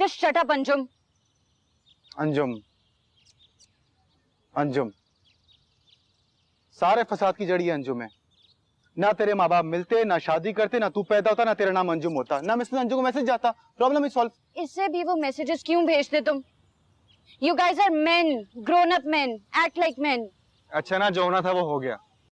just shut up Anjum Anjum Anjum सारे फसाद की जड़ी अंजुम है ना तेरे माँ बाप मिलते ना शादी करते ना तू पैदा होता ना तेरा नाम अंजुम होता ना मिसेस अंजुम को मैसेज जाता प्रॉब्लम इज सॉल्व इससे भी वो मैसेजेस क्यों भेजते तुम you guys are men grown up men act like men अच्छा ना जो होना था वो हो गया